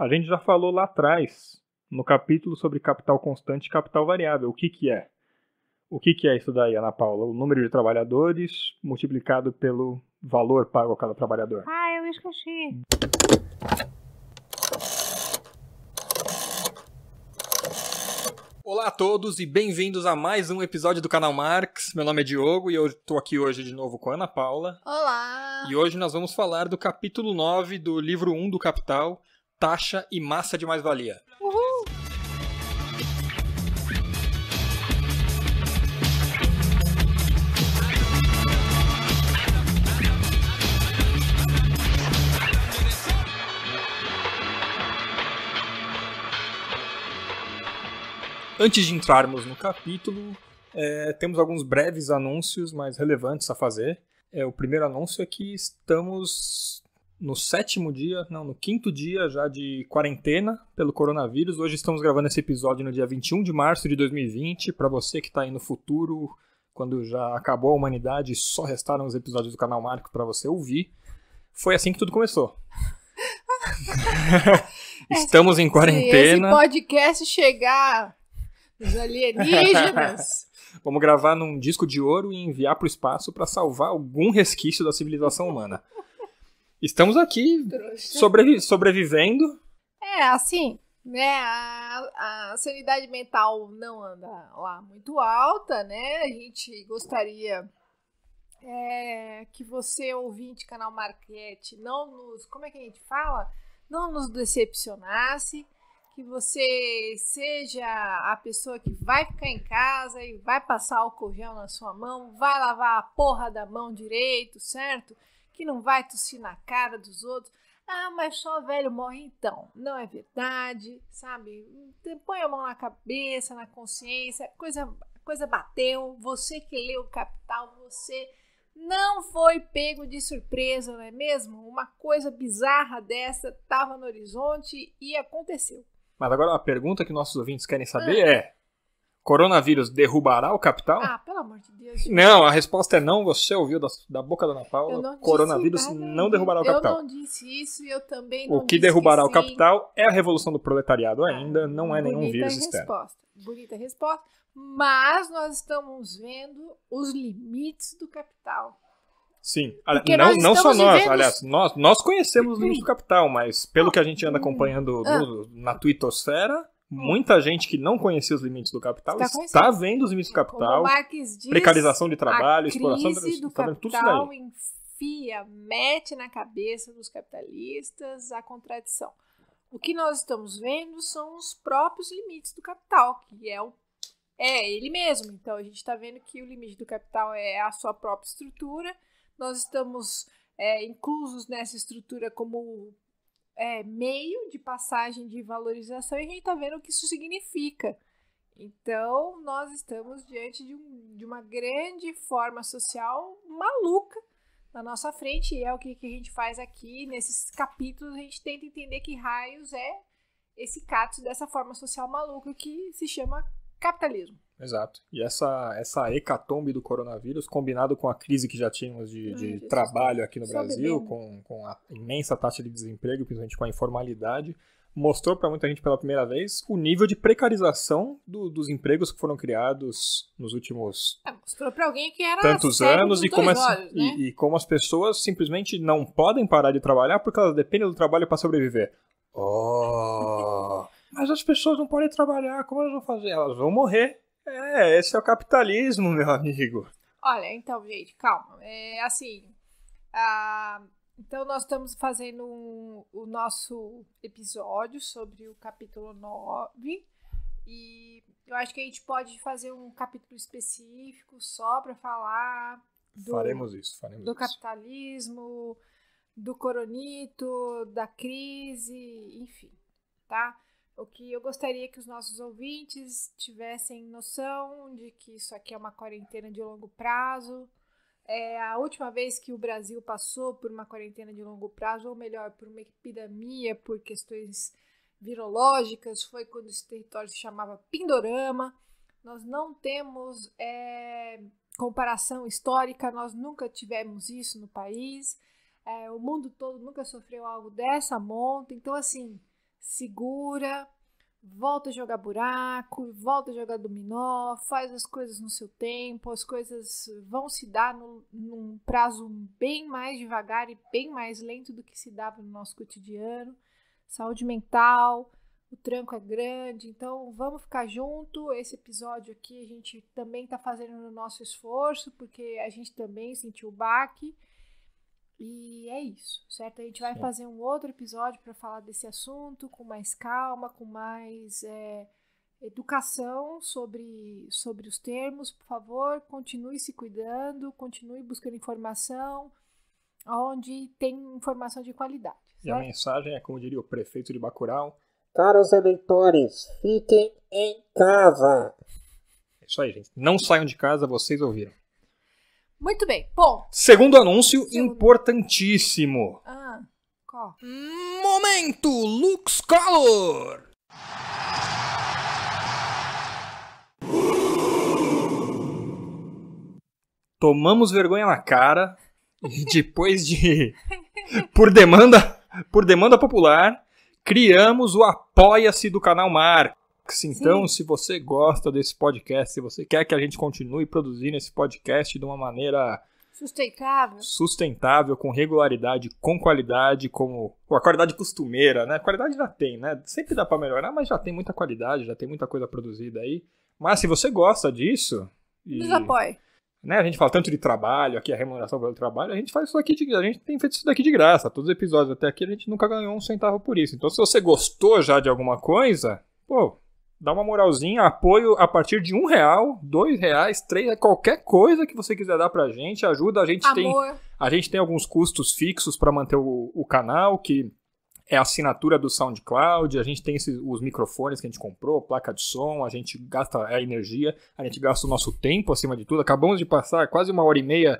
A gente já falou lá atrás, no capítulo sobre capital constante e capital variável, o que, que é. O que, que é isso daí, Ana Paula? O número de trabalhadores multiplicado pelo valor pago a cada trabalhador. Ah, eu esqueci. Olá a todos e bem-vindos a mais um episódio do canal Marx. Meu nome é Diogo e eu estou aqui hoje de novo com a Ana Paula. Olá! E hoje nós vamos falar do capítulo 9 do livro 1 do Capital, taxa e massa de mais-valia. Antes de entrarmos no capítulo, é, temos alguns breves anúncios mais relevantes a fazer. É, o primeiro anúncio é que estamos no sétimo dia, não, no quinto dia já de quarentena pelo coronavírus. Hoje estamos gravando esse episódio no dia 21 de março de 2020. Para você que está aí no futuro, quando já acabou a humanidade e só restaram os episódios do canal Marco para você ouvir, foi assim que tudo começou. estamos em quarentena. Se esse podcast chegar Os alienígenas. Vamos gravar num disco de ouro e enviar para o espaço para salvar algum resquício da civilização humana. Estamos aqui sobrevi sobrevivendo. É, assim, né? A, a, sanidade mental não anda lá muito alta, né? A gente gostaria é, que você, ouvinte canal Marquete, não nos. Como é que a gente fala? Não nos decepcionasse. Que você seja a pessoa que vai ficar em casa e vai passar o gel na sua mão, vai lavar a porra da mão direito, certo? que não vai tossir na cara dos outros. Ah, mas só velho morre então. Não é verdade, sabe? Põe a mão na cabeça, na consciência, coisa, coisa bateu. Você que leu Capital, você não foi pego de surpresa, não é mesmo? Uma coisa bizarra dessa estava no horizonte e aconteceu. Mas agora a pergunta que nossos ouvintes querem saber ah. é: Coronavírus derrubará o capital? Ah, pelo amor de Deus. Gente. Não, a resposta é não. Você ouviu da, da boca da Ana Paula. Coronavírus não derrubará o capital. Eu não disse isso e eu também não O que derrubará que o capital é a revolução do proletariado ah, ainda, não é nenhum vírus resposta. externo. Bonita resposta. Mas nós estamos vendo os limites do capital. Sim, Porque não, não só nós, vivendo... aliás, nós, nós conhecemos os limites do capital, mas pelo que a gente anda acompanhando ah. no, na twittosfera, Muita gente que não conhecia os limites do capital tá está, está vendo os limites do capital, diz, precarização de trabalho, a exploração crise do capital tá tudo isso daí. enfia, mete na cabeça dos capitalistas a contradição. O que nós estamos vendo são os próprios limites do capital, que é o é ele mesmo. Então a gente está vendo que o limite do capital é a sua própria estrutura. Nós estamos é, inclusos nessa estrutura como é, meio de passagem de valorização e a gente está vendo o que isso significa. Então, nós estamos diante de, um, de uma grande forma social maluca na nossa frente, e é o que, que a gente faz aqui nesses capítulos. A gente tenta entender que raios é esse cato dessa forma social maluca que se chama capitalismo. Exato. E essa, essa hecatombe do coronavírus, combinado com a crise que já tínhamos de, de Ai, trabalho aqui no Só Brasil, com, com a imensa taxa de desemprego, principalmente com a informalidade, mostrou para muita gente pela primeira vez o nível de precarização do, dos empregos que foram criados nos últimos é, mostrou para alguém que era tantos anos e como, as, olhos, né? e, e como as pessoas simplesmente não podem parar de trabalhar porque elas dependem do trabalho para sobreviver. Oh, mas as pessoas não podem trabalhar, como elas vão fazer? Elas vão morrer é, esse é o capitalismo, meu amigo. Olha, então, gente, calma. É assim. A... Então, nós estamos fazendo um, o nosso episódio sobre o capítulo 9. E eu acho que a gente pode fazer um capítulo específico só para falar do, faremos isso, faremos do isso. capitalismo, do coronito, da crise, enfim, tá? O que eu gostaria que os nossos ouvintes tivessem noção de que isso aqui é uma quarentena de longo prazo. É a última vez que o Brasil passou por uma quarentena de longo prazo, ou melhor, por uma epidemia, por questões virológicas, foi quando esse território se chamava Pindorama. Nós não temos é, comparação histórica, nós nunca tivemos isso no país. É, o mundo todo nunca sofreu algo dessa monta. Então, assim, segura, volta a jogar buraco, volta a jogar dominó, faz as coisas no seu tempo, as coisas vão se dar no, num prazo bem mais devagar e bem mais lento do que se dava no nosso cotidiano. Saúde mental, o tranco é grande, então vamos ficar junto. Esse episódio aqui a gente também está fazendo o nosso esforço, porque a gente também sentiu o baque. E é isso, certo? A gente vai fazer um outro episódio para falar desse assunto com mais calma, com mais é, educação sobre, sobre os termos. Por favor, continue se cuidando, continue buscando informação onde tem informação de qualidade. Certo? E a mensagem é, como diria o prefeito de Bacurau: Caros eleitores, fiquem em casa. É isso aí, gente. Não saiam de casa, vocês ouviram. Muito bem. Bom. Segundo anúncio, Segundo. importantíssimo. Ah, qual? Momento Lux Color! Tomamos vergonha na cara e depois de. por demanda, por demanda popular, criamos o Apoia-se do canal Mar. Então, Sim. se você gosta desse podcast, se você quer que a gente continue produzindo esse podcast de uma maneira sustentável, sustentável com regularidade, com qualidade, como a qualidade costumeira, né? A qualidade já tem, né? Sempre dá para melhorar, mas já tem muita qualidade, já tem muita coisa produzida aí. Mas se você gosta disso, e, nos apoie. Né, a gente fala tanto de trabalho, aqui a remuneração pelo trabalho, a gente faz isso aqui de a gente tem feito isso daqui de graça. Todos os episódios até aqui a gente nunca ganhou um centavo por isso. Então, se você gostou já de alguma coisa, pô, dá uma moralzinha, apoio a partir de um real, dois reais, três, qualquer coisa que você quiser dar pra gente, ajuda. A gente Amor. tem a gente tem alguns custos fixos para manter o, o, canal, que é a assinatura do SoundCloud, a gente tem esses, os microfones que a gente comprou, placa de som, a gente gasta a é energia, a gente gasta o nosso tempo acima de tudo. Acabamos de passar quase uma hora e meia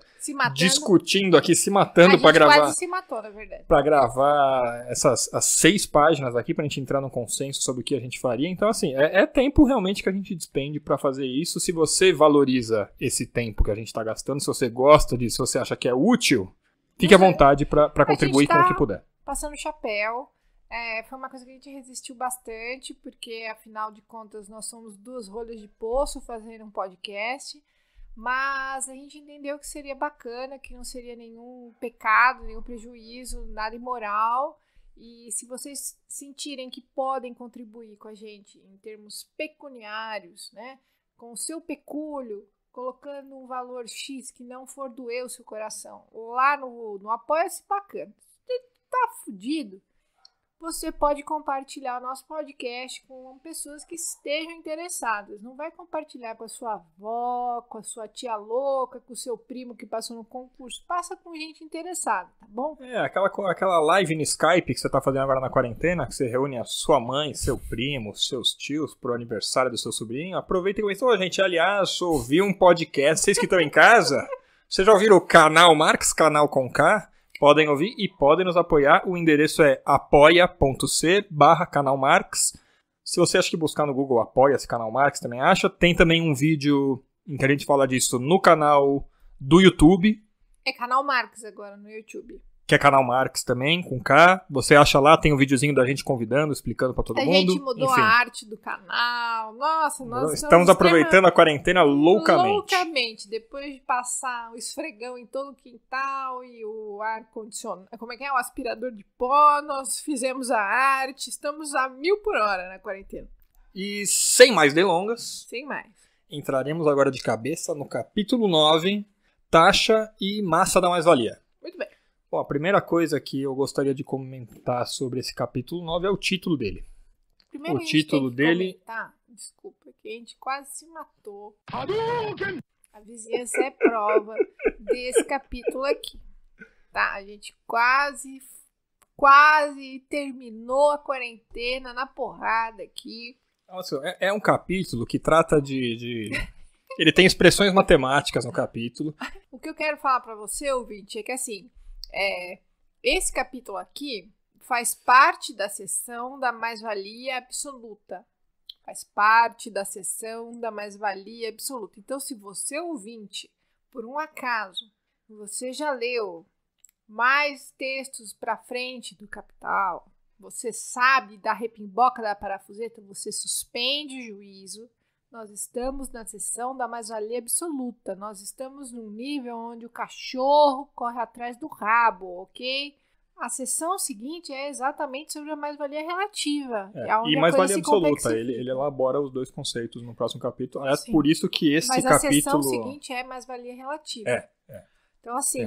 discutindo aqui, se matando para gravar. Quase se matou, na verdade. Para gravar essas as seis páginas aqui, para a gente entrar num consenso sobre o que a gente faria. Então, assim, é, é tempo realmente que a gente despende para fazer isso. Se você valoriza esse tempo que a gente está gastando, se você gosta disso, se você acha que é útil, fique à uhum. vontade para contribuir tá... com o que tá puder passando chapéu. É, foi uma coisa que a gente resistiu bastante, porque afinal de contas nós somos duas rolhas de poço fazendo um podcast, mas a gente entendeu que seria bacana, que não seria nenhum pecado, nenhum prejuízo, nada imoral. E se vocês sentirem que podem contribuir com a gente em termos pecuniários, né, com o seu pecúlio, colocando um valor X que não for doer o seu coração lá no, no Apoia-se Bacana tá fudido, você pode compartilhar o nosso podcast com pessoas que estejam interessadas. Não vai compartilhar com a sua avó, com a sua tia louca, com o seu primo que passou no concurso. Passa com gente interessada, tá bom? É, aquela, aquela live no Skype que você tá fazendo agora na quarentena, que você reúne a sua mãe, seu primo, seus tios pro aniversário do seu sobrinho. Aproveita e conhece. Ô, gente, aliás, ouvi um podcast, vocês que estão em casa, vocês já ouviram o canal Marx, canal com K? podem ouvir e podem nos apoiar. O endereço é apoia.c barra canal Marx. Se você acha que buscar no Google apoia esse canal Marx, também acha. Tem também um vídeo em que a gente fala disso no canal do YouTube. É canal Marx agora no YouTube que é canal Marx também, com K. Você acha lá, tem um videozinho da gente convidando, explicando para todo a mundo. A gente mudou Enfim. a arte do canal. Nossa, nós estamos aproveitando a quarentena loucamente. Loucamente, depois de passar o esfregão em todo o quintal e o ar condicionado, como é que é, o aspirador de pó, nós fizemos a arte, estamos a mil por hora na quarentena. E sem mais delongas. Sem mais. Entraremos agora de cabeça no capítulo 9, taxa e massa da mais-valia. Muito bem. Bom, a primeira coisa que eu gostaria de comentar sobre esse capítulo 9 é o título dele. Primeiro o título dele. Comentar. Desculpa, que a gente quase se matou. A vizinhança é prova desse capítulo aqui. Tá? A gente quase, quase terminou a quarentena na porrada aqui. Nossa, é, é um capítulo que trata de... de... Ele tem expressões matemáticas no capítulo. O que eu quero falar para você, ouvinte, é que assim, é, esse capítulo aqui faz parte da seção da mais-valia absoluta. Faz parte da seção da mais-valia absoluta. Então, se você ouvinte, por um acaso, você já leu mais textos para frente do Capital, você sabe da repimboca da parafuseta, você suspende o juízo nós estamos na sessão da mais-valia absoluta. Nós estamos num nível onde o cachorro corre atrás do rabo, ok? A sessão seguinte é exatamente sobre a mais-valia relativa. É, é e mais-valia absoluta. Ele, ele, elabora os dois conceitos no próximo capítulo. é Sim. por isso que esse Mas capítulo. Mas a sessão seguinte é mais-valia relativa. É, é. Então, assim,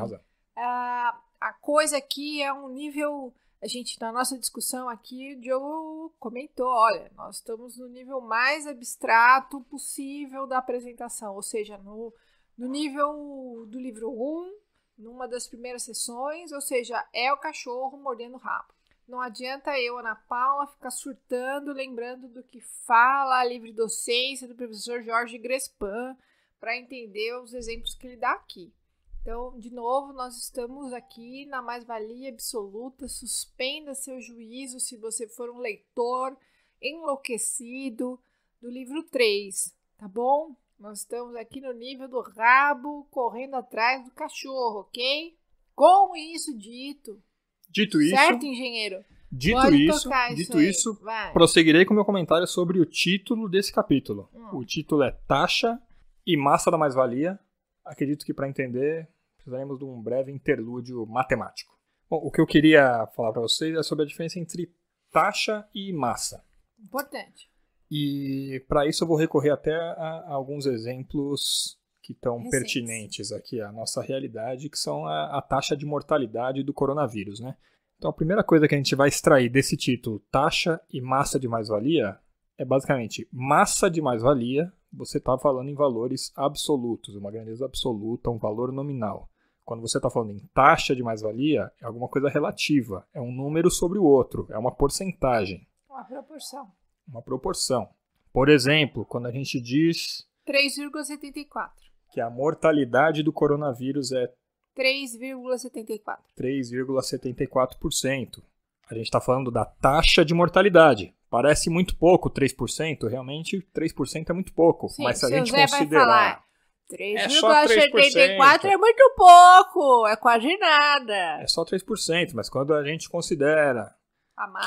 a, a coisa aqui é um nível a gente, na nossa discussão aqui, o Diogo comentou: olha, nós estamos no nível mais abstrato possível da apresentação, ou seja, no, no nível do livro 1, numa das primeiras sessões, ou seja, é o cachorro mordendo o rabo. Não adianta eu, Ana Paula, ficar surtando, lembrando do que fala a livre docência do professor Jorge Grespan, para entender os exemplos que ele dá aqui. Então, de novo, nós estamos aqui na mais-valia absoluta. Suspenda seu juízo se você for um leitor enlouquecido do livro 3, tá bom? Nós estamos aqui no nível do rabo correndo atrás do cachorro, ok? Com isso dito. Dito isso. Certo, engenheiro? Dito Pode isso, dito isso, Vai. prosseguirei com meu comentário sobre o título desse capítulo. Hum. O título é Taxa e Massa da Mais-Valia acredito que para entender precisaremos de um breve interlúdio matemático. Bom, o que eu queria falar para vocês é sobre a diferença entre taxa e massa. Importante. E para isso eu vou recorrer até a, a alguns exemplos que estão pertinentes aqui à nossa realidade, que são a, a taxa de mortalidade do coronavírus, né? Então a primeira coisa que a gente vai extrair desse título, taxa e massa de mais-valia, é basicamente massa de mais-valia você está falando em valores absolutos, uma grandeza absoluta, um valor nominal. Quando você está falando em taxa de mais-valia, é alguma coisa relativa, é um número sobre o outro, é uma porcentagem. Uma proporção. Uma proporção. Por exemplo, quando a gente diz. 3,74. Que a mortalidade do coronavírus é 3,74%. 3,74%. A gente está falando da taxa de mortalidade. Parece muito pouco 3%, realmente 3% é muito pouco. Sim, mas se a gente Zé considerar. 3,74 é, é muito pouco, é quase nada. É só 3%, mas quando a gente considera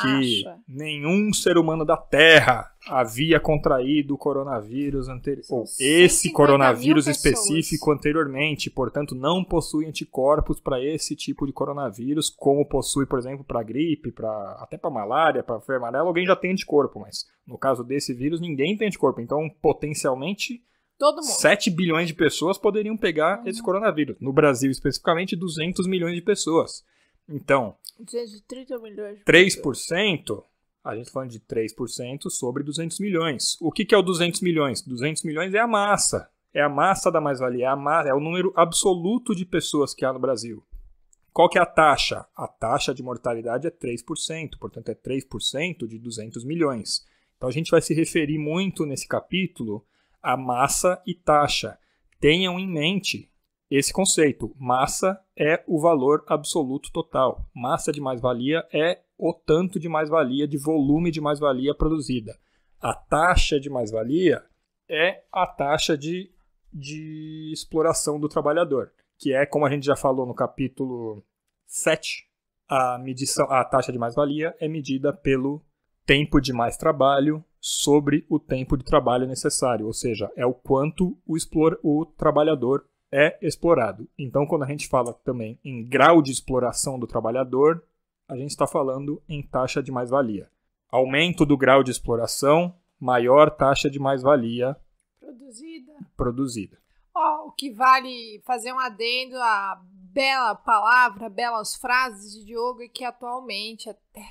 que nenhum ser humano da Terra havia contraído o coronavírus anterior, ou esse coronavírus específico anteriormente, portanto não possui anticorpos para esse tipo de coronavírus, como possui, por exemplo, para gripe, para até para malária, para febre amarela, alguém já tem anticorpo, mas no caso desse vírus ninguém tem anticorpo, então potencialmente Todo mundo. 7 bilhões de pessoas poderiam pegar uhum. esse coronavírus. No Brasil, especificamente, 200 milhões de pessoas. Então, 230 milhões. 3%, a gente tá falando de 3% sobre 200 milhões. O que, que é o 200 milhões? 200 milhões é a massa. É a massa da mais-valia, é, é, o número absoluto de pessoas que há no Brasil. Qual que é a taxa? A taxa de mortalidade é 3%, portanto é 3% de 200 milhões. Então a gente vai se referir muito nesse capítulo a massa e taxa. Tenham em mente esse conceito. Massa é o valor absoluto total. Massa de mais-valia é o tanto de mais-valia, de volume de mais-valia produzida. A taxa de mais-valia é a taxa de, de exploração do trabalhador, que é, como a gente já falou no capítulo 7, a, medição, a taxa de mais-valia é medida pelo tempo de mais trabalho sobre o tempo de trabalho necessário, ou seja, é o quanto o, explora, o trabalhador é explorado. Então, quando a gente fala também em grau de exploração do trabalhador, a gente está falando em taxa de mais-valia. Aumento do grau de exploração, maior taxa de mais-valia produzida. produzida. Oh, o que vale fazer um adendo à bela palavra, belas frases de Diogo, e é que atualmente até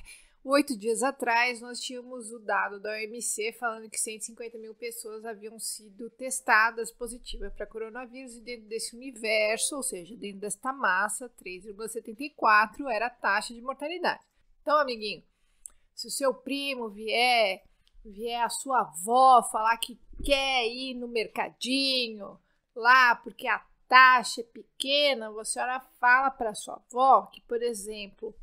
Oito dias atrás, nós tínhamos o dado da OMC falando que 150 mil pessoas haviam sido testadas positivas para coronavírus, e dentro desse universo, ou seja, dentro desta massa, 3,74 era a taxa de mortalidade. Então, amiguinho, se o seu primo vier, vier a sua avó falar que quer ir no mercadinho lá porque a taxa é pequena, você ora fala para sua avó que, por exemplo,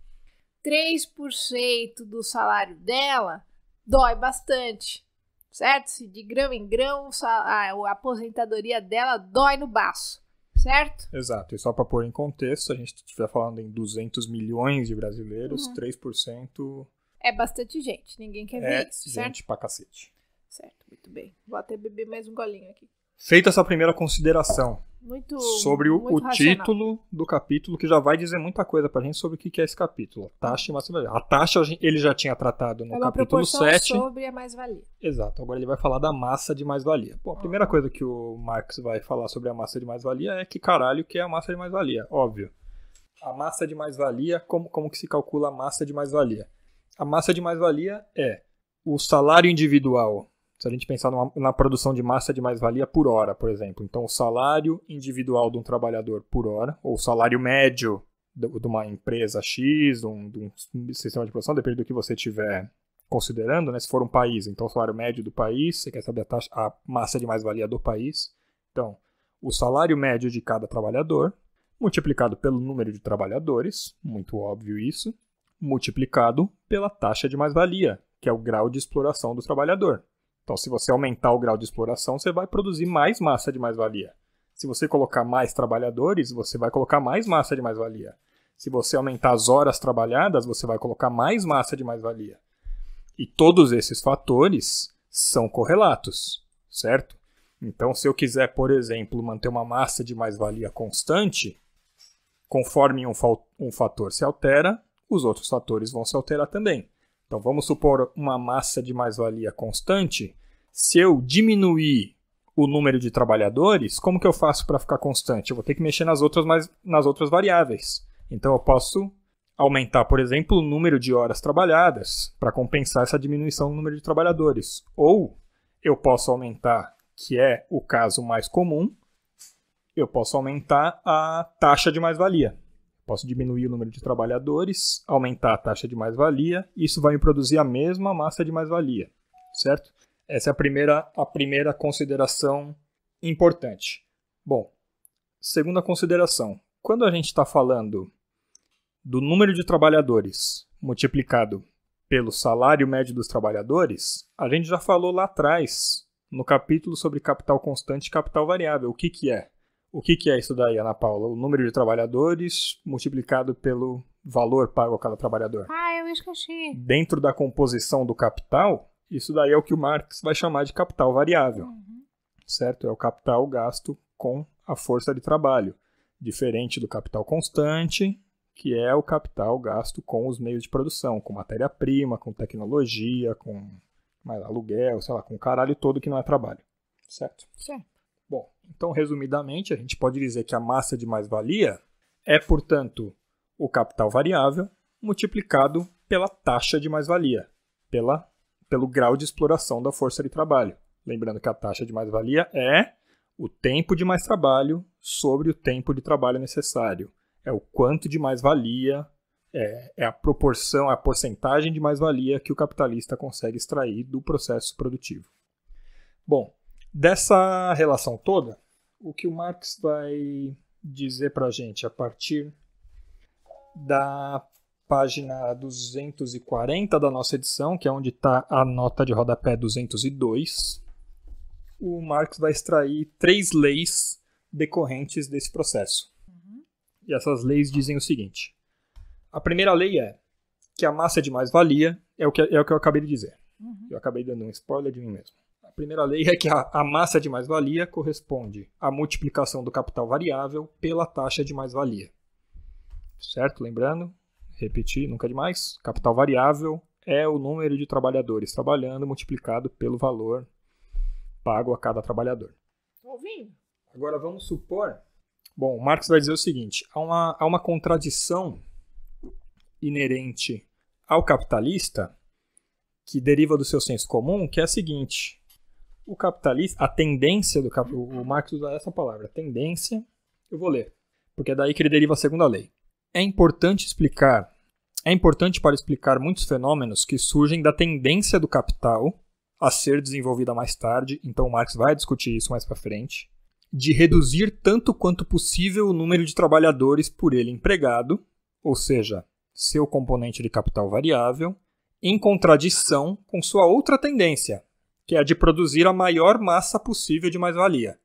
3% do salário dela, dói bastante, certo? Se de grão em grão a aposentadoria dela dói no baço, certo? Exato, e só para pôr em contexto, a gente estiver falando em 200 milhões de brasileiros, uhum. 3%. É bastante gente, ninguém quer é ver isso. Gente certo? pra cacete. Certo, muito bem. Vou até beber mais um golinho aqui. Feita essa primeira consideração muito, sobre o, muito o título do capítulo, que já vai dizer muita coisa pra gente sobre o que é esse capítulo. Taxa e mais-valia. A taxa ele já tinha tratado no é capítulo 7. sobre a mais-valia. Exato. Agora ele vai falar da massa de mais-valia. Bom, a ah. primeira coisa que o Marx vai falar sobre a massa de mais-valia é que caralho que é a massa de mais-valia. Óbvio. A massa de mais-valia, como, como que se calcula a massa de mais-valia? A massa de mais-valia é o salário individual se a gente pensar numa, na produção de massa de mais-valia por hora, por exemplo. Então, o salário individual de um trabalhador por hora, ou o salário médio de uma empresa X, de um, de um sistema de produção, depende do que você tiver considerando, né? Se for um país, então o salário médio do país, você quer saber a, taxa, a massa de mais-valia do país. Então, o salário médio de cada trabalhador, multiplicado pelo número de trabalhadores, muito óbvio isso, multiplicado pela taxa de mais-valia, que é o grau de exploração do trabalhador. Então, se você aumentar o grau de exploração, você vai produzir mais massa de mais-valia. Se você colocar mais trabalhadores, você vai colocar mais massa de mais-valia. Se você aumentar as horas trabalhadas, você vai colocar mais massa de mais-valia. E todos esses fatores são correlatos, certo? Então, se eu quiser, por exemplo, manter uma massa de mais-valia constante, conforme um, um fator se altera, os outros fatores vão se alterar também. Então vamos supor uma massa de mais-valia constante. Se eu diminuir o número de trabalhadores, como que eu faço para ficar constante? Eu vou ter que mexer nas outras, nas outras variáveis. Então eu posso aumentar, por exemplo, o número de horas trabalhadas para compensar essa diminuição no número de trabalhadores. Ou eu posso aumentar, que é o caso mais comum, eu posso aumentar a taxa de mais-valia. Posso diminuir o número de trabalhadores, aumentar a taxa de mais-valia, isso vai me produzir a mesma massa de mais-valia, certo? Essa é a primeira, a primeira consideração importante. Bom, segunda consideração: quando a gente está falando do número de trabalhadores multiplicado pelo salário médio dos trabalhadores, a gente já falou lá atrás, no capítulo sobre capital constante e capital variável, o que, que é? O que, que é isso daí, Ana Paula? O número de trabalhadores multiplicado pelo valor pago a cada trabalhador. Ah, eu esqueci. Dentro da composição do capital, isso daí é o que o Marx vai chamar de capital variável. Uhum. Certo? É o capital gasto com a força de trabalho, diferente do capital constante, que é o capital gasto com os meios de produção, com matéria-prima, com tecnologia, com mais aluguel, sei lá, com o caralho todo que não é trabalho. Certo? Certo. Bom, então resumidamente, a gente pode dizer que a massa de mais-valia é, portanto, o capital variável multiplicado pela taxa de mais-valia, pelo grau de exploração da força de trabalho. Lembrando que a taxa de mais-valia é o tempo de mais trabalho sobre o tempo de trabalho necessário. É o quanto de mais-valia, é, é a proporção, a porcentagem de mais-valia que o capitalista consegue extrair do processo produtivo. Bom, Dessa relação toda, o que o Marx vai dizer para a gente a partir da página 240 da nossa edição, que é onde está a nota de rodapé 202, o Marx vai extrair três leis decorrentes desse processo. Uhum. E essas leis dizem o seguinte: a primeira lei é que a massa de mais-valia é, o que, é o que eu acabei de dizer. Uhum. Eu acabei dando um spoiler de mim mesmo. A primeira lei é que a, massa de mais-valia corresponde à multiplicação do capital variável pela taxa de mais-valia. Certo? Lembrando, repetir, nunca é demais. Capital variável é o número de trabalhadores trabalhando multiplicado pelo valor pago a cada trabalhador. Estou ouvindo. Agora vamos supor. Bom, Marx vai dizer o seguinte: há uma, há uma contradição inerente ao capitalista que deriva do seu senso comum, que é a seguinte: o capitalista, a tendência do capital o Marx usa essa palavra, tendência, eu vou ler, porque é daí que ele deriva a segunda lei. É importante explicar, é importante para explicar muitos fenômenos que surgem da tendência do capital a ser desenvolvida mais tarde, então Marx vai discutir isso mais para frente, de reduzir tanto quanto possível o número de trabalhadores por ele empregado, ou seja, seu componente de capital variável, em contradição com sua outra tendência, que é a de produzir a maior massa possível de mais-valia.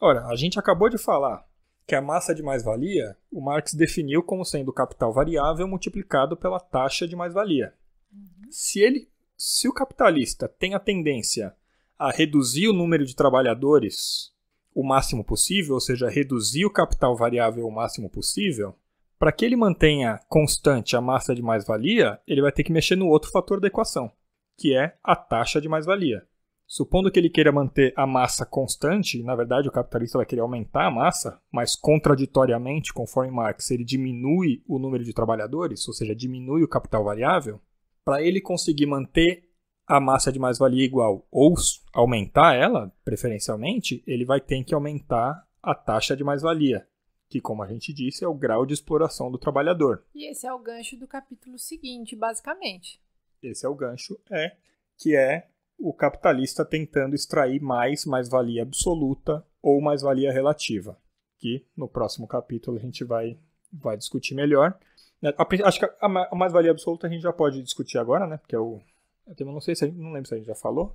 Ora, a gente acabou de falar que a massa de mais-valia o Marx definiu como sendo o capital variável multiplicado pela taxa de mais-valia. Uhum. Se ele, se o capitalista tem a tendência a reduzir o número de trabalhadores o máximo possível, ou seja, reduzir o capital variável o máximo possível, para que ele mantenha constante a massa de mais-valia, ele vai ter que mexer no outro fator da equação, que é a taxa de mais-valia. Supondo que ele queira manter a massa constante, na verdade o capitalista vai querer aumentar a massa, mas contraditoriamente, conforme Marx, ele diminui o número de trabalhadores, ou seja, diminui o capital variável, para ele conseguir manter a massa de mais-valia igual ou aumentar ela, preferencialmente, ele vai ter que aumentar a taxa de mais-valia, que, como a gente disse, é o grau de exploração do trabalhador. E esse é o gancho do capítulo seguinte, basicamente esse é o gancho, é que é o capitalista tentando extrair mais mais-valia absoluta ou mais-valia relativa, que no próximo capítulo a gente vai, vai discutir melhor. É, acho que a mais-valia absoluta a gente já pode discutir agora, né? Porque é o. É Eu não sei se gente, não lembro se a gente já falou.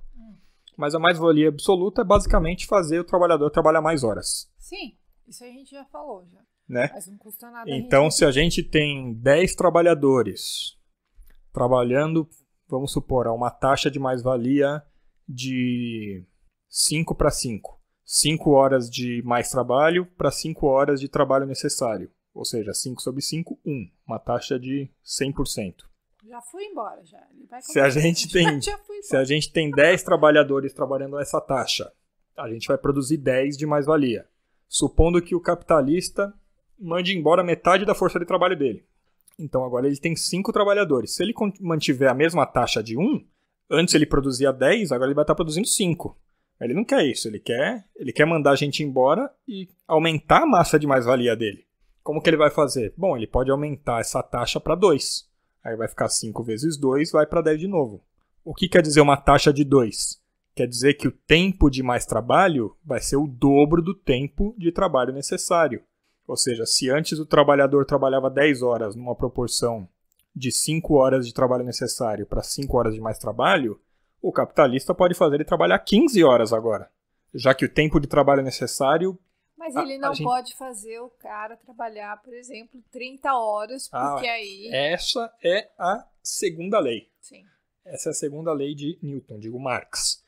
Mas a mais-valia absoluta é basicamente fazer o trabalhador trabalhar mais horas. Sim, isso a gente já falou já. Né? Mas não custa nada. Então, a gente... se a gente tem 10 trabalhadores trabalhando vamos supor, a uma taxa de mais-valia de 5 para 5. 5 horas de mais trabalho para 5 horas de trabalho necessário. Ou seja, 5 sobre 5, 1. Uma taxa de 100%. Já fui embora, já. se, a gente tem, já, já se a gente tem 10 trabalhadores trabalhando essa taxa, a gente vai produzir 10 de mais-valia. Supondo que o capitalista mande embora metade da força de trabalho dele. Então agora ele tem cinco trabalhadores. Se ele mantiver a mesma taxa de um, antes ele produzia 10, agora ele vai estar produzindo 5. Ele não quer isso, ele quer, ele quer mandar a gente embora e aumentar a massa de mais-valia dele. Como que ele vai fazer? Bom, ele pode aumentar essa taxa para 2. Aí vai ficar 5 vezes 2, vai para 10 de novo. O que quer dizer uma taxa de 2? Quer dizer que o tempo de mais trabalho vai ser o dobro do tempo de trabalho necessário. Ou seja, se antes o trabalhador trabalhava 10 horas numa proporção de 5 horas de trabalho necessário para 5 horas de mais trabalho, o capitalista pode fazer ele trabalhar 15 horas agora, já que o tempo de trabalho necessário. Mas ele não gente... pode fazer o cara trabalhar, por exemplo, 30 horas, ah, porque ah, aí. Essa é a segunda lei. Sim. Essa é a segunda lei de Newton, digo Marx.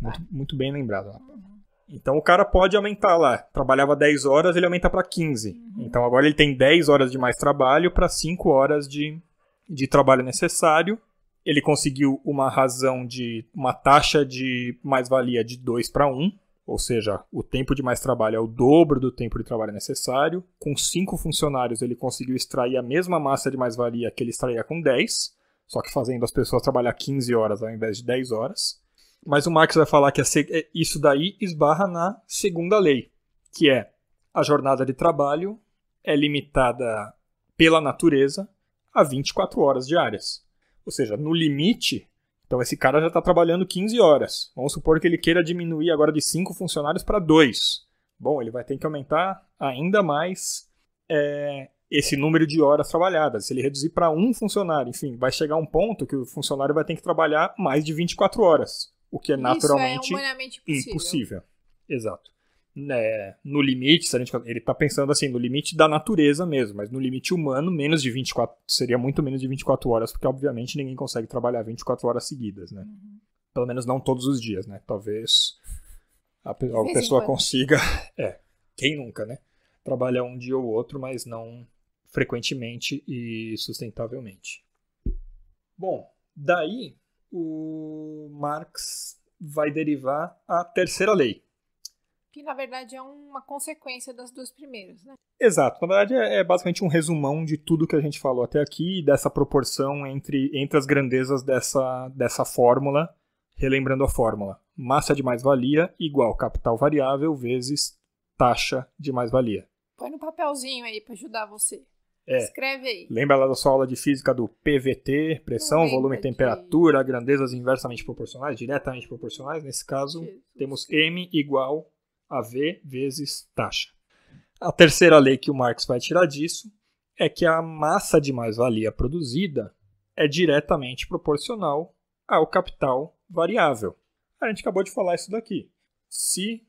Muito, ah. muito bem lembrado. Uhum. Então o cara pode aumentar lá. Trabalhava 10 horas, ele aumenta para 15. Uhum. Então agora ele tem 10 horas de mais trabalho para 5 horas de, de trabalho necessário. Ele conseguiu uma razão de uma taxa de mais-valia de 2 para 1, ou seja, o tempo de mais trabalho é o dobro do tempo de trabalho necessário. Com 5 funcionários, ele conseguiu extrair a mesma massa de mais-valia que ele extraía com 10, só que fazendo as pessoas trabalhar 15 horas ao invés de 10 horas. Mas o Marx vai falar que é, isso daí esbarra na segunda lei, que é a jornada de trabalho é limitada pela natureza a 24 horas diárias. Ou seja, no limite, então esse cara já está trabalhando 15 horas. Vamos supor que ele queira diminuir agora de 5 funcionários para 2. Bom, ele vai ter que aumentar ainda mais é, esse número de horas trabalhadas. Se ele reduzir para um funcionário, enfim, vai chegar um ponto que o funcionário vai ter que trabalhar mais de 24 horas o que é naturalmente Isso é possível. impossível. Exato. Né, no limite, se a gente, ele está pensando assim, no limite da natureza mesmo, mas no limite humano, menos de 24, seria muito menos de 24 horas, porque obviamente ninguém consegue trabalhar 24 horas seguidas, né? Uhum. Pelo menos não todos os dias, né? Talvez a, a pessoa consiga, é, quem nunca, né? Trabalhar um dia ou outro, mas não frequentemente e sustentavelmente. Bom, daí o Marx vai derivar a terceira lei. Que na verdade é uma consequência das duas primeiras, né? Exato. Na verdade é, é basicamente um resumão de tudo que a gente falou até aqui, dessa proporção entre, entre as grandezas dessa, dessa fórmula, relembrando a fórmula. Massa de mais-valia igual capital variável vezes taxa de mais-valia. Põe no papelzinho aí para ajudar você. É. Escreve aí. Lembra lá da sua aula de física do PVT, pressão, volume e temperatura, grandezas inversamente proporcionais, diretamente proporcionais. Nesse caso, Jesus. temos M igual a V vezes taxa. A terceira lei que o Marx vai tirar disso é que a massa de mais-valia produzida é diretamente proporcional ao capital variável. A gente acabou de falar isso daqui. Se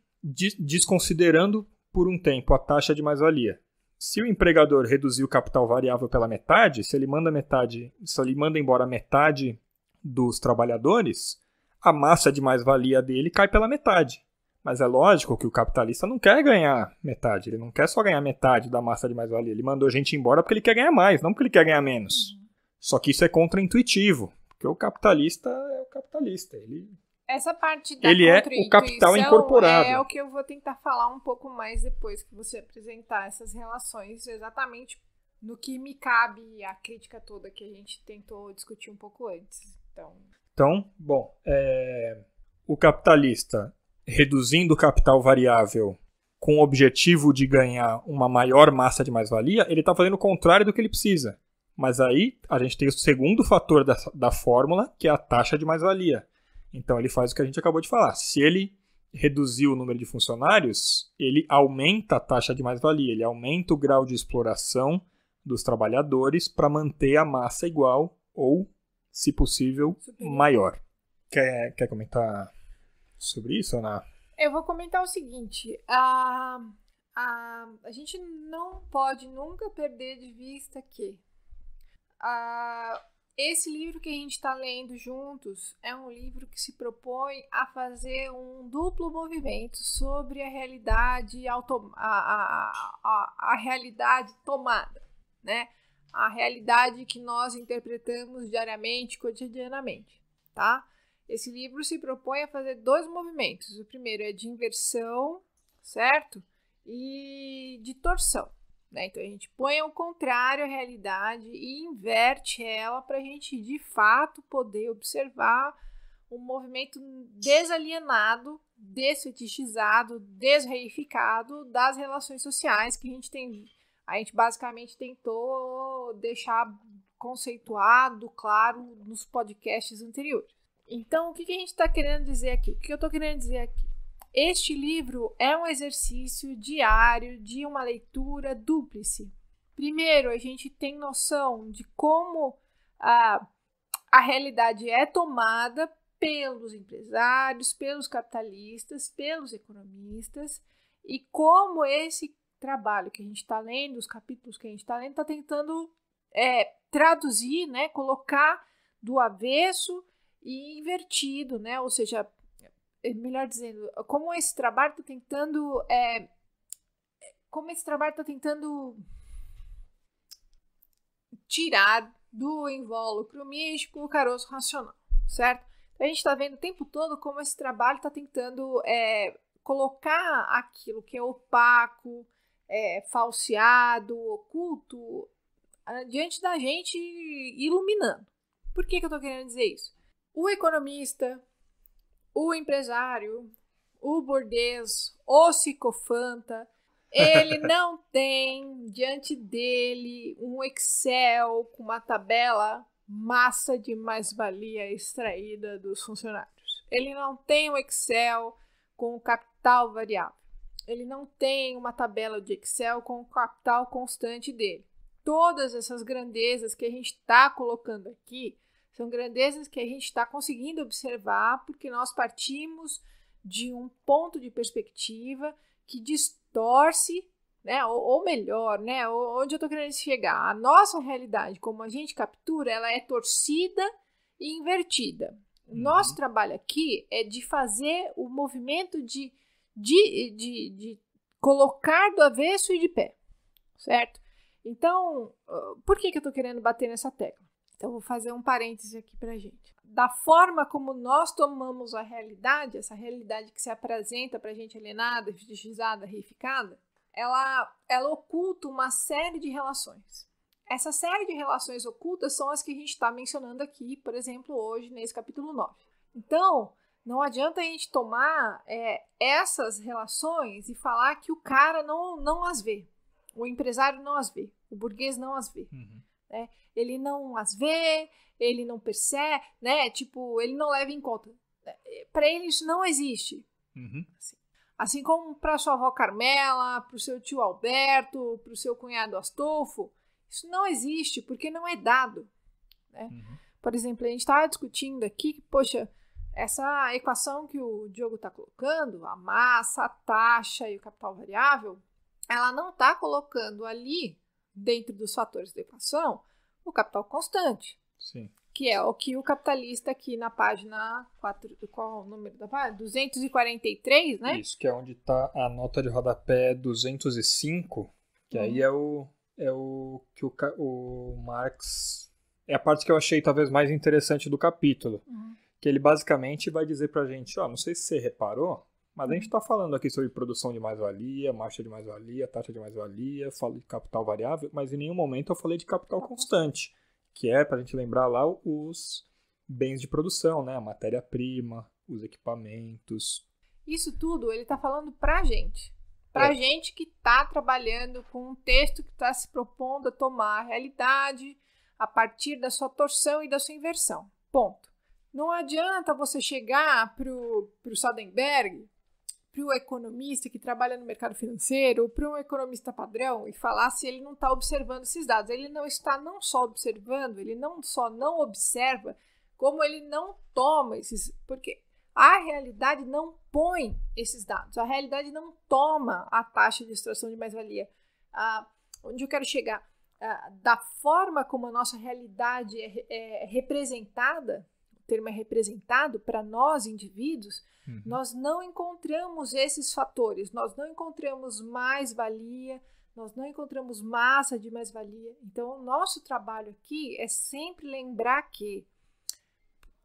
desconsiderando por um tempo a taxa de mais-valia, se o empregador reduzir o capital variável pela metade, se ele manda metade, se ele manda embora metade dos trabalhadores, a massa de mais-valia dele cai pela metade. Mas é lógico que o capitalista não quer ganhar metade, ele não quer só ganhar metade da massa de mais-valia. Ele mandou gente embora porque ele quer ganhar mais, não porque ele quer ganhar menos. Uhum. Só que isso é contraintuitivo, porque o capitalista é o capitalista, ele essa parte da Ele é o capital é incorporado. É o que eu vou tentar falar um pouco mais depois que você apresentar essas relações, exatamente no que me cabe a crítica toda que a gente tentou discutir um pouco antes. Então, então bom, é, o capitalista reduzindo o capital variável com o objetivo de ganhar uma maior massa de mais-valia, ele está fazendo o contrário do que ele precisa. Mas aí a gente tem o segundo fator da, da fórmula, que é a taxa de mais-valia. Então ele faz o que a gente acabou de falar. Se ele reduzir o número de funcionários, ele aumenta a taxa de mais-valia, ele aumenta o grau de exploração dos trabalhadores para manter a massa igual ou, se possível, maior. Quer, quer comentar sobre isso, Ana? Eu vou comentar o seguinte: a, a, a gente não pode nunca perder de vista que a, esse livro que a gente está lendo juntos é um livro que se propõe a fazer um duplo movimento sobre a realidade a, a, a, a realidade tomada, né? A realidade que nós interpretamos diariamente, cotidianamente, tá? Esse livro se propõe a fazer dois movimentos. O primeiro é de inversão, certo? E de torção. Né? Então a gente põe ao contrário a realidade e inverte ela para a gente de fato poder observar um movimento desalienado, desfetichizado, desreificado das relações sociais que a gente tem. A gente basicamente tentou deixar conceituado, claro, nos podcasts anteriores. Então, o que, que a gente está querendo dizer aqui? O que eu estou querendo dizer aqui? Este livro é um exercício diário de uma leitura dúplice. Primeiro, a gente tem noção de como a, a realidade é tomada pelos empresários, pelos capitalistas, pelos economistas e como esse trabalho que a gente está lendo, os capítulos que a gente está lendo, está tentando é, traduzir, né, colocar do avesso e invertido, né, ou seja, eh, melhor dizendo, como esse trabalho está tentando. É, como esse trabalho está tentando tirar do invólucro místico o caroço racional, certo? A gente está vendo o tempo todo como esse trabalho está tentando é, colocar aquilo que é opaco, é, falseado, oculto, ah, diante da gente iluminando. Por que, que eu estou querendo dizer isso? O economista, o empresário, o burguês, o psicofanta, ele não tem diante dele um Excel com uma tabela massa de mais-valia extraída dos funcionários. Ele não tem um Excel com capital variável. Ele não tem uma tabela de Excel com o capital constante dele. Todas essas grandezas que a gente está colocando aqui são grandezas que a gente está conseguindo observar porque nós partimos de um ponto de perspectiva que distorce, né, ou, ou melhor, né, onde eu estou querendo chegar. A nossa realidade, como a gente captura, ela é torcida e invertida. Uhum. Nosso trabalho aqui é de fazer o movimento de, de, de, de colocar do avesso e de pé, certo? Então, ah, por que, que eu estou querendo bater nessa tecla? Então, vou fazer um parêntese aqui para gente. Da forma como nós tomamos a realidade, essa realidade que se apresenta para gente alienada, justiçada, reificada, ela, ela oculta uma série de relações. Essa série de relações ocultas são as que a gente está mencionando aqui, por exemplo, hoje, nesse capítulo 9. Então, não adianta a gente tomar é, essas relações e falar que o cara não, não as vê, o empresário não as vê, o burguês não as vê. Uhum. Né? Ele não as vê, ele não percebe, né? Tipo, ele não leva em conta. É, para ele isso não existe. Uhum. Assim. assim como para sua avó Carmela, para o seu tio Alberto, para o seu cunhado Astolfo, isso não existe porque não é dado. Né? Uhum. Por exemplo, a gente estava tá discutindo aqui que, poxa, essa equação que o Diogo está colocando, a massa, a taxa e o capital variável, ela não está colocando ali dentro dos fatores de equação, o capital constante. Sim. Que é o que o capitalista aqui na página 4, qual é o número da página? 243, né? Isso, que é onde está a nota de rodapé 205, que uhum. aí é o, é o que o, o Marx... É a parte que eu achei talvez mais interessante do capítulo, uhum. que ele basicamente vai dizer pra gente, ó, oh, não sei se você reparou, mas a gente está falando aqui sobre produção de mais-valia, marcha de mais-valia, taxa de mais-valia, falo de capital variável, mas em nenhum momento eu falei de capital constante, que é, para a gente lembrar lá, os bens de produção, né? a matéria-prima, os equipamentos. Isso tudo ele está falando para a gente. Para a é. gente que está trabalhando com um texto que está se propondo a tomar a realidade a partir da sua torção e da sua inversão. Ponto. Não adianta você chegar para o Sodenberg para o economista que trabalha no mercado financeiro, para um economista padrão, e falar se ele não está observando esses dados. Ele não está não só observando, ele não só não observa, como ele não toma esses. Porque a realidade não põe esses dados, a realidade não toma a taxa de extração de mais-valia. Ah, onde eu quero chegar? Ah, da forma como a nossa realidade é, é representada, termo é representado, para nós indivíduos, uhum. nós não encontramos esses fatores, nós não encontramos mais-valia, nós não encontramos massa de mais-valia. Então, o nosso trabalho aqui é sempre lembrar que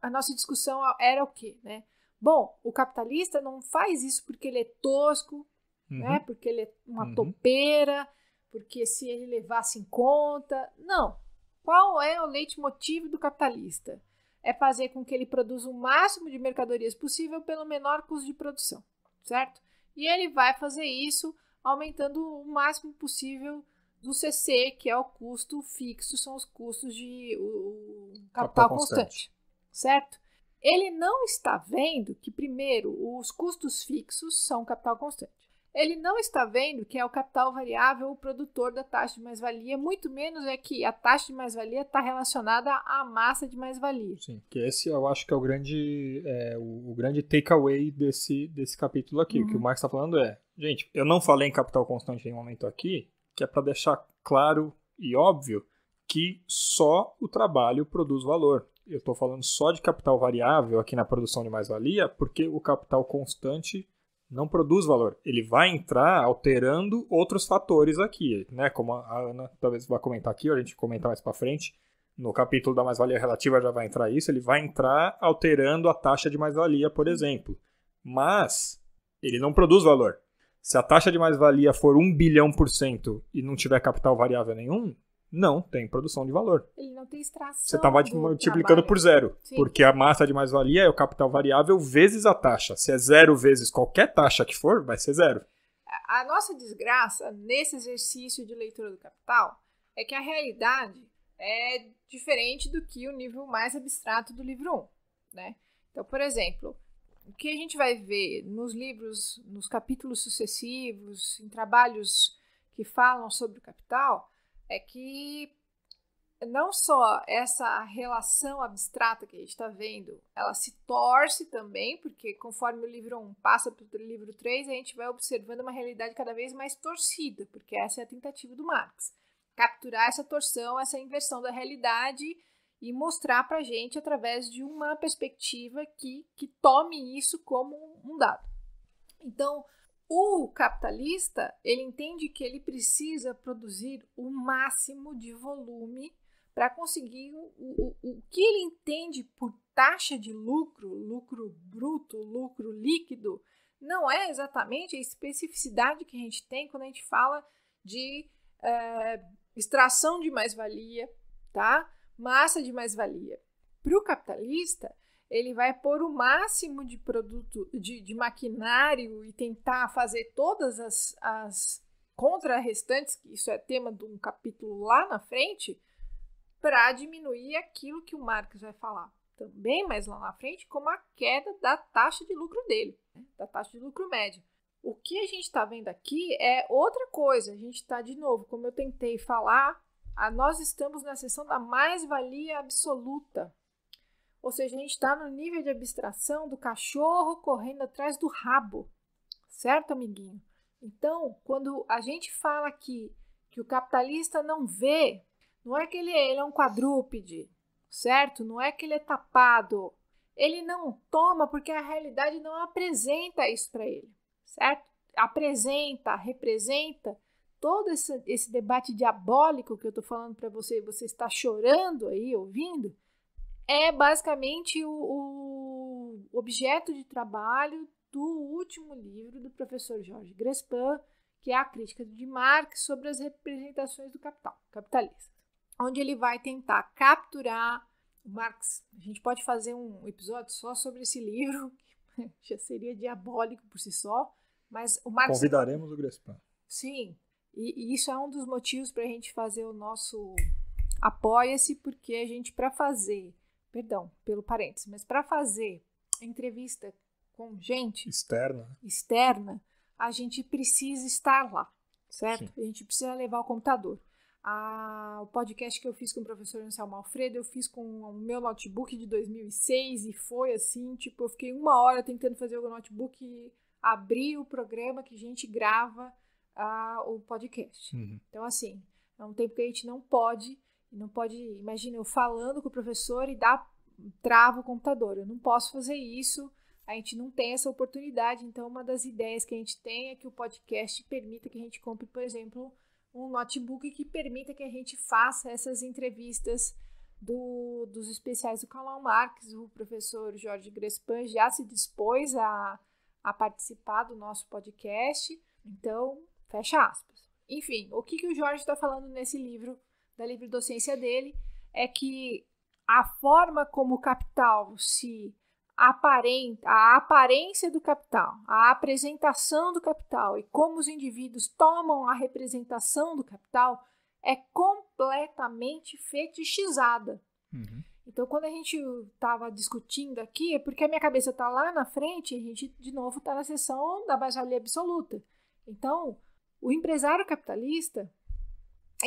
a nossa discussão era o quê, né? Bom, o capitalista não faz isso porque ele é tosco, né? uhum. né? Porque ele é uma uhum. topeira, porque se ele levasse em conta. Não. Qual é o leitmotiv do capitalista? é fazer com que ele produza o máximo de mercadorias possível pelo menor custo de produção, certo? E ele vai fazer isso aumentando o máximo possível do CC, que é o custo fixo, são os custos de o, o capital, capital constante, constante, certo? Ele não está vendo que, primeiro, os custos fixos são capital constante. Ele não está vendo que é o capital variável o produtor da taxa de mais-valia, muito menos é que a taxa de mais-valia está relacionada à massa de mais-valia. Sim, que esse eu acho que é o grande, é, o, grande takeaway desse, desse capítulo aqui. Uhum. O que o uhum. Marx está falando é, gente, eu não falei em capital constante em nenhum momento aqui, que é para deixar claro e óbvio que só o trabalho produz valor. Eu estou falando só de capital variável aqui na produção de mais-valia, porque o capital constante não produz valor. Ele vai entrar alterando outros fatores aqui, né? Como a Ana talvez vá comentar aqui, ou a gente comenta mais para frente, no capítulo da mais-valia relativa já vai entrar isso, ele vai entrar alterando a taxa de mais-valia, por uhum. exemplo. Mas ele não produz valor. Se a taxa de mais-valia for 1 bilhão por cento e não tiver capital variável nenhum, não tem produção de valor. Ele não tem extração. Você estava tá multiplicando trabalho. por zero. Sim. Porque a massa de mais-valia é o capital variável vezes a taxa. Se é zero vezes qualquer taxa que for, vai ser zero. A nossa desgraça nesse exercício de leitura do capital é que a realidade é diferente do que o nível mais abstrato do livro 1. Né? Então, por exemplo, o que a gente vai ver nos livros, nos capítulos sucessivos, em trabalhos que falam sobre o capital, é que não só essa relação abstrata que a gente está vendo, ela se torce também, porque conforme o livro 1 passa para o livro 3, a gente vai observando uma realidade cada vez mais torcida, porque essa é a tentativa do Marx. Capturar essa torção, essa inversão da realidade e mostrar para a gente através de uma perspectiva que, que tome isso como um dado. Então, o capitalista, ele entende que ele precisa produzir o máximo de volume para conseguir o, o, o que ele entende por taxa de lucro, lucro bruto, lucro líquido, não é exatamente a especificidade que a gente tem quando a gente fala de é, extração de mais-valia, tá? Massa de mais-valia. Para o capitalista, ele vai pôr o máximo de produto, de, de maquinário e tentar fazer todas as, as contrarrestantes, que isso é tema de um capítulo lá na frente, para diminuir aquilo que o Marx vai falar também mais lá na frente, como a queda da taxa de lucro dele, né? da taxa de lucro média. O que a gente está vendo aqui é outra coisa. A gente está, de novo, como eu tentei falar, a, nós estamos na seção da mais-valia absoluta. Ou seja, a gente está no nível de abstração do cachorro correndo atrás do rabo, certo, amiguinho? Então, quando a gente fala aqui que o capitalista não vê, não é que ele, é, ele é um quadrúpede, certo? Não é que ele é tapado. Ele não toma porque a realidade não apresenta isso para ele, certo? Apresenta, representa todo esse, esse debate diabólico que eu estou falando para você, você está chorando aí, ouvindo é basicamente o, o objeto de trabalho do último livro do professor Jorge Grespin, que é a crítica de Marx sobre as representações do capital capitalista, onde ele vai tentar capturar o Marx. A gente pode fazer um episódio só sobre esse livro, que já seria diabólico por si só, mas o Marx. Convidaremos o Grespin. Sim, e, e isso é um dos motivos para a gente fazer o nosso apoia-se, porque a gente para fazer Perdão pelo parênteses, mas para fazer entrevista com gente externa, externa a gente precisa estar lá, certo? Sim. A gente precisa levar o computador. A, o podcast que eu fiz com o professor Anselmo Alfredo, eu fiz com o meu notebook de 2006 e foi assim, tipo, eu fiquei uma hora tentando fazer o notebook e abrir o programa que a gente grava ah, o podcast. Uhum. Então, assim, é um tempo que a gente não pode não pode, imagina, eu falando com o professor e dá trava o computador. Eu não posso fazer isso. A gente não tem essa oportunidade. Então, uma das ideias que a gente tem é que o podcast permita que a gente compre, por exemplo, um notebook que permita que a gente faça essas entrevistas do, dos especiais do Calão Marques. O professor Jorge Grespan já se dispôs a, a participar do nosso podcast. Então, fecha aspas. Enfim, o que, que o Jorge está falando nesse livro da livre docência dele é que a forma como o capital se aparenta, a aparência do capital, a apresentação do capital e como os indivíduos tomam a representação do capital é completamente fetichizada. Uhum. Então, quando a gente estava discutindo aqui, é porque a minha cabeça está lá na frente e a gente, de novo, está na sessão da baixaria absoluta. Então, o empresário capitalista,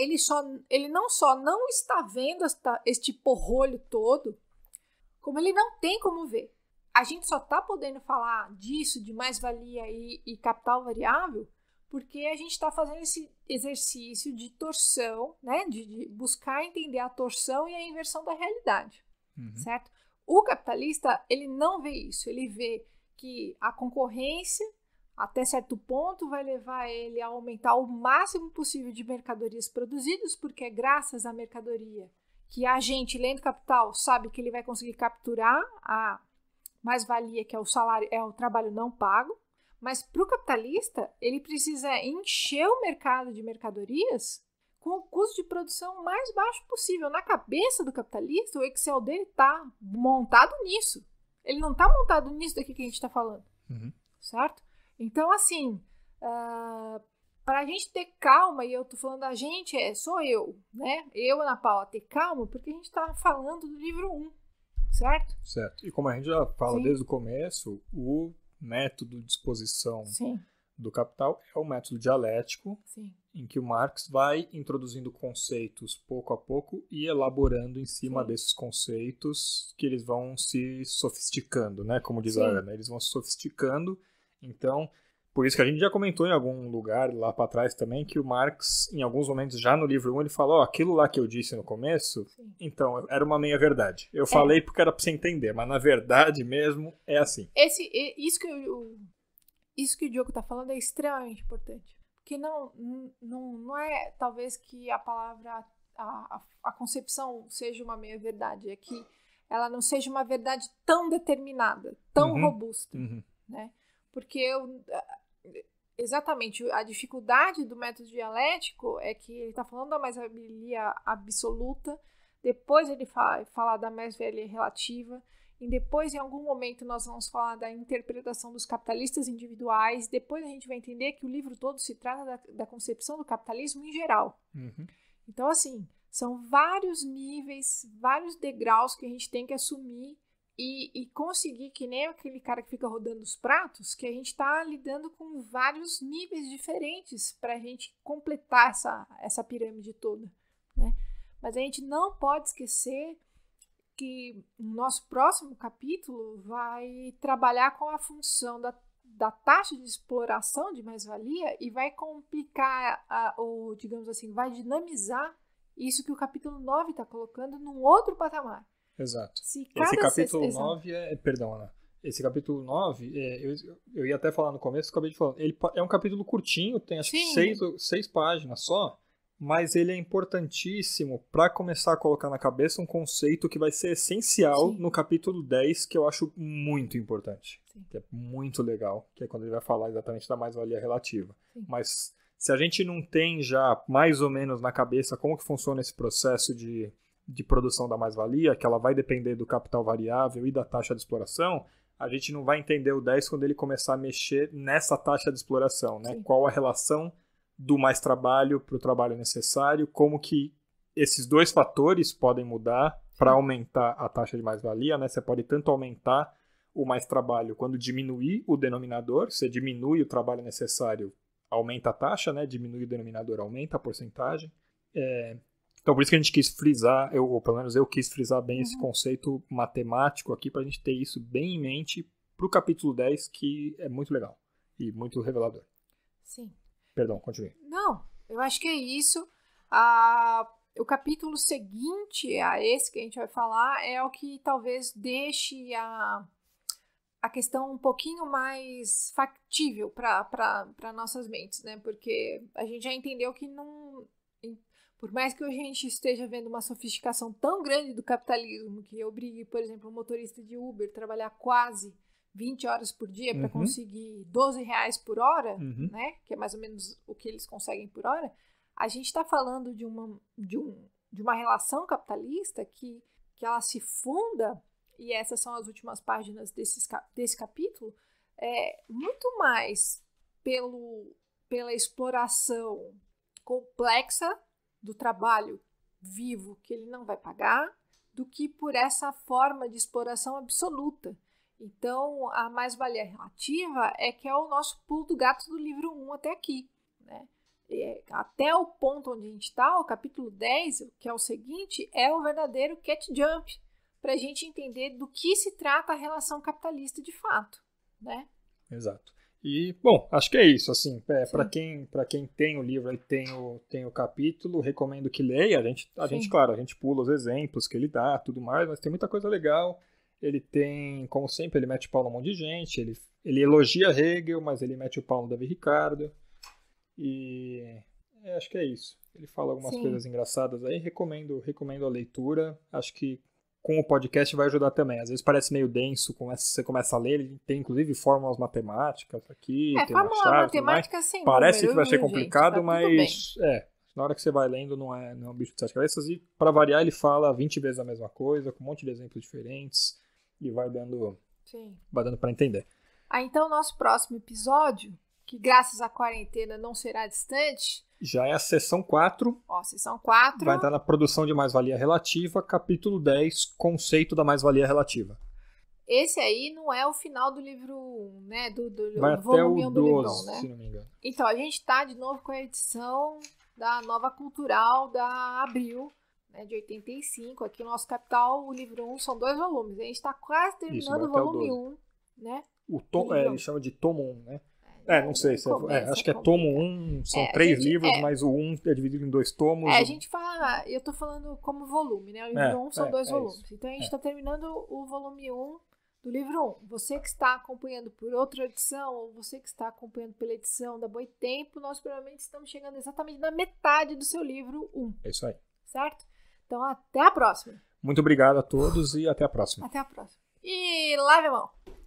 ele, só, ele não só não está vendo esta, este porrolho todo, como ele não tem como ver. A gente só está podendo falar disso, de mais-valia e, e, capital variável, porque a gente está fazendo esse exercício de torção, né? De, de, buscar entender a torção e a inversão da realidade, uhum. certo? O capitalista, ele não vê isso. Ele vê que a concorrência até certo ponto, vai levar ele a aumentar o máximo possível de mercadorias produzidas, porque é graças à mercadoria que a gente, lendo capital, sabe que ele vai conseguir capturar a mais-valia, que é o salário, é o trabalho não pago. Mas para o capitalista, ele precisa encher o mercado de mercadorias com o custo de produção mais baixo possível. Na cabeça do capitalista, o Excel dele está montado nisso. Ele não está montado nisso daqui que a gente está falando, uhum. certo? Então, assim, uh, ah, para a gente ter calma, e eu tô falando a gente, é, sou eu, né? Eu, Ana Paula, ter calma, porque a gente está falando do livro 1, certo? Certo. E como a gente já fala Sim. desde o começo, o método de exposição Sim. do capital é o método dialético, Sim. em que o Marx vai introduzindo conceitos pouco a pouco e elaborando em cima desses conceitos que eles vão se sofisticando, né? Como diz a Ana, né? eles vão se sofisticando então, por isso que a gente já comentou em algum lugar lá para trás também que o Marx, em alguns momentos já no livro 1, ele falou: oh, aquilo lá que eu disse no começo, Sim. então, era uma meia-verdade. Eu é. falei porque era para você entender, mas na verdade mesmo é assim. Esse, isso, que eu, isso que o Diogo está falando é extremamente importante. Porque não, não, não é talvez que a palavra, a, a concepção seja uma meia-verdade, é que ela não seja uma verdade tão determinada, tão uhum. robusta, uhum. né? Porque eu. Exatamente, a dificuldade do método dialético é que ele está falando da mais velha absoluta, depois ele fala, fala da mais velha relativa, e depois, em algum momento, nós vamos falar da interpretação dos capitalistas individuais, depois a gente vai entender que o livro todo se trata da, da concepção do capitalismo em geral. Uhum. Então, assim, são vários níveis, vários degraus que a gente tem que assumir e, e, conseguir, que nem aquele cara que fica rodando os pratos, que a gente está lidando com vários níveis diferentes para a gente completar essa, essa pirâmide toda. Né? Mas a gente não pode esquecer que o nosso próximo capítulo vai trabalhar com a função da, da taxa de exploração de mais-valia e vai complicar, a, ou digamos assim, vai dinamizar isso que o capítulo 9 está colocando num outro patamar. Exato. Se Esse capítulo sexta... 9 é, é. Perdão, Ana. Esse capítulo 9, é, eu, eu ia até falar no começo, acabei de falar. Ele é um capítulo curtinho, tem acho Sim. que seis, seis páginas só, mas ele é importantíssimo para começar a colocar na cabeça um conceito que vai ser essencial Sim. no capítulo 10, que eu acho muito importante. Sim. Que é muito legal, que é quando ele vai falar exatamente da mais-valia relativa. Mas se a gente não tem já mais ou menos na cabeça como que funciona esse processo de de produção da mais-valia, que ela vai depender do capital variável e da taxa de exploração, a gente não vai entender o 10 quando ele começar a mexer nessa taxa de exploração, né? Sim. Qual a relação do mais trabalho para o trabalho necessário, como que esses dois fatores podem mudar para aumentar a taxa de mais-valia, né? Você pode tanto aumentar o mais trabalho quando diminuir o denominador, você diminui o trabalho necessário, aumenta a taxa, né? Diminui o denominador, aumenta a porcentagem. É, então, por isso que a gente quis frisar, eu, ou pelo menos eu quis frisar bem uhum. esse conceito matemático aqui, para a gente ter isso bem em mente para o capítulo 10, que é muito legal e muito revelador. Sim. Perdão, continue. Não, eu acho que é isso. Ah, o capítulo seguinte a esse que a gente vai falar é o que talvez deixe a, a questão um pouquinho mais factível para nossas mentes, né? Porque a gente já entendeu que não por mais que hoje a gente esteja vendo uma sofisticação tão grande do capitalismo que obrigue, por exemplo, um motorista de Uber a trabalhar quase 20 horas por dia para uhum. conseguir 12 reais por hora, uhum. né? Que é mais ou menos o que eles conseguem por hora. A gente está falando de uma, de, um, de uma relação capitalista que, que ela se funda, e essas são as últimas páginas desse desse capítulo, é, muito mais pelo, pela exploração complexa do trabalho vivo que ele não vai pagar do que por essa forma de exploração absoluta. Então, a mais-valia relativa é que é o nosso pulo do gato do livro 1 até aqui. Né? É, até o ponto onde a gente está, o capítulo 10, que é o seguinte, é o verdadeiro cat jump, para a gente entender do que se trata a relação capitalista de fato. Né? Exato. E, bom, acho que é isso, assim, é, para quem para quem tem o livro e tem o, tem o capítulo, recomendo que leia, a gente, a gente, claro, a gente pula os exemplos que ele dá, tudo mais, mas tem muita coisa legal, ele tem, como sempre, ele mete o pau no monte de gente, ele, ele elogia Hegel, mas ele mete o pau no Davi Ricardo, e é, acho que é isso. Ele fala algumas Sim. coisas engraçadas aí, recomendo, recomendo a leitura, acho que com o podcast vai ajudar também. Às vezes parece meio denso, começa, você começa a ler, ele tem inclusive fórmulas matemáticas aqui. É, fórmula matemática sim. Parece número, que vai ser complicado, gente, tá mas é, na hora que você vai lendo não é, não é um bicho de sete cabeças. E para variar, ele fala 20 vezes a mesma coisa, com um monte de exemplos diferentes, e vai dando. Sim. Vai dando para entender. Ah, então nosso próximo episódio, que graças à quarentena não será distante, já é a sessão 4. Ó, sessão 4. Vai entrar na produção de mais-valia relativa, capítulo 10, conceito da mais-valia relativa. Esse aí não é o final do livro 1, né? Do, do Vai volume até o 1 do 12, livrão, né? se não me engano. Então, a gente está de novo com a edição da Nova Cultural da Abril, né, de 85. Aqui o nosso capital, o livro 1, são dois volumes. A gente está quase terminando Isso, o volume o 1, né? O tom, é, ele chama de tomo 1, né? É, não sei se é, é acho que é tomo 1, um, são é, três gente, livros, é. mas o 1 um é dividido em dois tomos. É, a gente fala, eu tô falando como volume, né? O é, livro 1 um são dois volumes. Isso. Então a gente é. tá terminando o volume 1 um do livro 1. Um. Você que está acompanhando por outra edição, ou você que está acompanhando pela edição da Tempo, nós provavelmente estamos chegando exatamente na metade do seu livro 1. Um, é isso aí. Certo? Então até a próxima. Muito obrigado a todos e até a próxima. Até a próxima. E lave a mão.